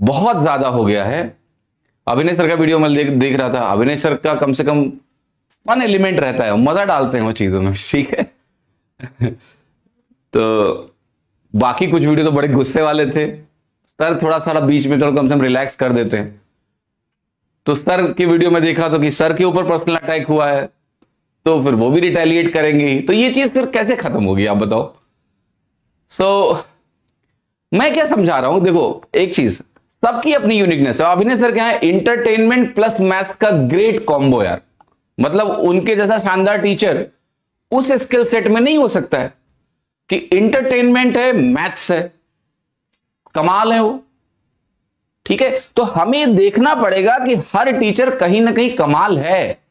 बहुत ज्यादा हो गया है अभिनय सर का वीडियो मैं देख देख रहा था अभिनय सर का कम से कम वन एलिमेंट रहता है मजा डालते हैं वो चीजों में ठीक है तो बाकी कुछ वीडियो तो बड़े गुस्से वाले थे सर थोड़ा सारा बीच में थोड़ा कम से कम रिलैक्स कर देते हैं तो सर की वीडियो में देखा तो कि सर के ऊपर पर्सनल अटैक हुआ है तो फिर वो भी रिटेलिएट करेंगे तो ये चीज फिर कैसे खत्म होगी आप बताओ सो so, मैं क्या समझा रहा हूं देखो एक चीज सबकी अपनी यूनिकनेस है अभिनय सर क्या है इंटरटेनमेंट प्लस मैथ्स का ग्रेट कॉम्बो यार मतलब उनके जैसा शानदार टीचर उस स्किल सेट में नहीं हो सकता है कि इंटरटेनमेंट है मैथ्स है कमाल है वो ठीक है तो हमें देखना पड़ेगा कि हर टीचर कहीं ना कहीं कमाल है